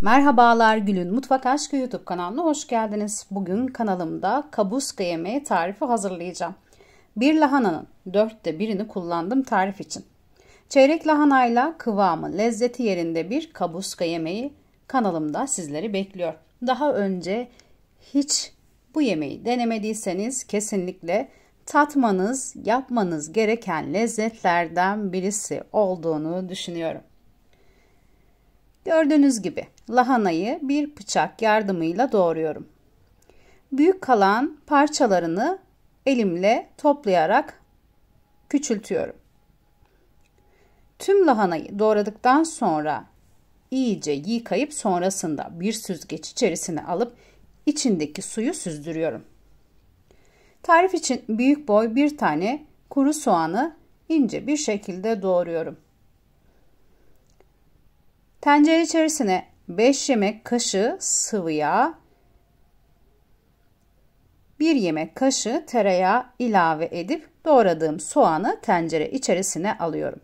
Merhabalar Gül'ün Mutfak Aşkı YouTube kanalına hoş geldiniz. Bugün kanalımda kabuska yemeği tarifi hazırlayacağım. Bir lahananın dörtte birini kullandım tarif için. Çeyrek lahanayla kıvamı, lezzeti yerinde bir kabuska yemeği kanalımda sizleri bekliyor. Daha önce hiç bu yemeği denemediyseniz kesinlikle tatmanız, yapmanız gereken lezzetlerden birisi olduğunu düşünüyorum. Gördüğünüz gibi lahanayı bir bıçak yardımıyla doğruyorum. Büyük kalan parçalarını elimle toplayarak küçültüyorum. Tüm lahanayı doğradıktan sonra iyice yıkayıp sonrasında bir süzgeç içerisine alıp içindeki suyu süzdürüyorum. Tarif için büyük boy bir tane kuru soğanı ince bir şekilde doğruyorum. Tencere içerisine 5 yemek kaşığı sıvı yağ, 1 yemek kaşığı tereyağı ilave edip doğradığım soğanı tencere içerisine alıyorum.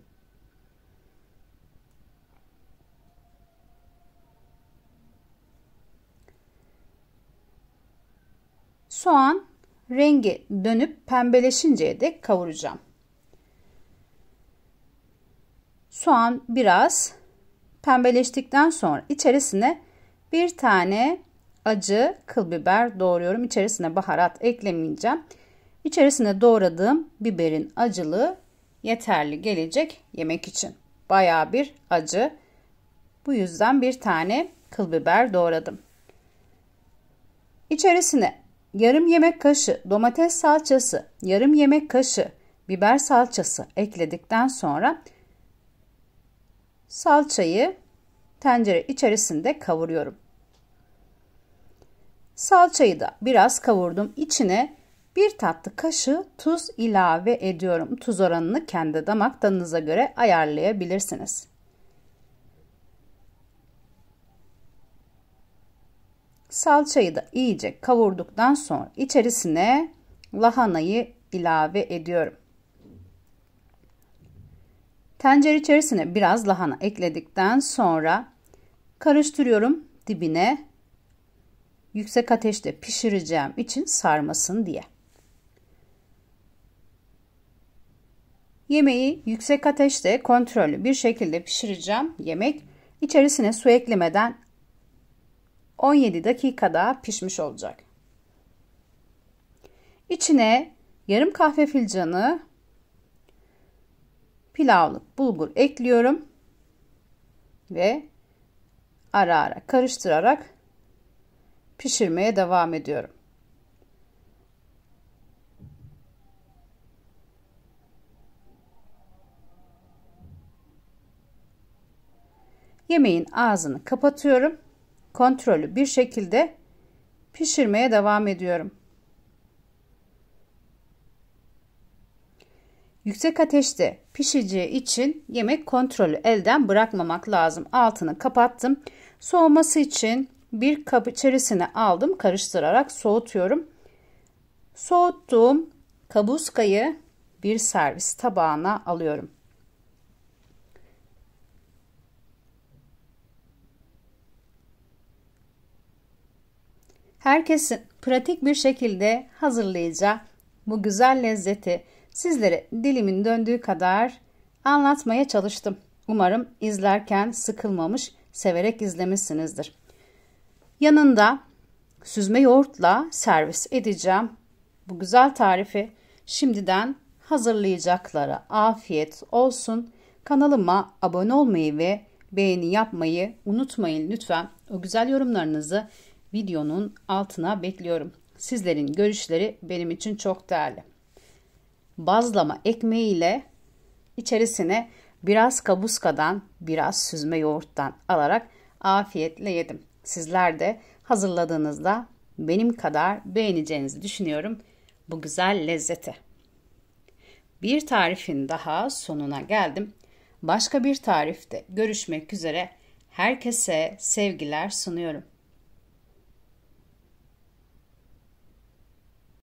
Soğan rengi dönüp pembeleşinceye dek kavuracağım. Soğan biraz Pembeleştikten sonra içerisine bir tane acı kıl biber doğruyorum. İçerisine baharat eklemeyeceğim. İçerisine doğradığım biberin acılığı yeterli gelecek yemek için. Baya bir acı. Bu yüzden bir tane kıl biber doğradım. İçerisine yarım yemek kaşığı domates salçası, yarım yemek kaşığı biber salçası ekledikten sonra Salçayı tencere içerisinde kavuruyorum. Salçayı da biraz kavurdum. İçine bir tatlı kaşığı tuz ilave ediyorum. Tuz oranını kendi damak tadınıza göre ayarlayabilirsiniz. Salçayı da iyice kavurduktan sonra içerisine lahanayı ilave ediyorum. Tencere içerisine biraz lahana ekledikten sonra karıştırıyorum dibine. Yüksek ateşte pişireceğim için sarmasın diye. Yemeği yüksek ateşte kontrollü bir şekilde pişireceğim. Yemek içerisine su eklemeden 17 dakika daha pişmiş olacak. İçine yarım kahve filcanı pilavlık bulgur ekliyorum. Ve ara ara karıştırarak pişirmeye devam ediyorum. Yemeğin ağzını kapatıyorum. Kontrollü bir şekilde pişirmeye devam ediyorum. Yüksek ateşte pişeceği için yemek kontrolü elden bırakmamak lazım. Altını kapattım. Soğuması için bir kap içerisine aldım. Karıştırarak soğutuyorum. Soğuttuğum kabuskayı bir servis tabağına alıyorum. Herkesin pratik bir şekilde hazırlayacağı bu güzel lezzeti Sizlere dilimin döndüğü kadar anlatmaya çalıştım. Umarım izlerken sıkılmamış, severek izlemişsinizdir. Yanında süzme yoğurtla servis edeceğim. Bu güzel tarifi şimdiden hazırlayacaklara afiyet olsun. Kanalıma abone olmayı ve beğeni yapmayı unutmayın lütfen. O güzel yorumlarınızı videonun altına bekliyorum. Sizlerin görüşleri benim için çok değerli bazlama ekmeği ile içerisine biraz kabuskadan, biraz süzme yoğurttan alarak afiyetle yedim. Sizler de hazırladığınızda benim kadar beğeneceğinizi düşünüyorum bu güzel lezzeti. Bir tarifin daha sonuna geldim. Başka bir tarifte görüşmek üzere. Herkese sevgiler sunuyorum.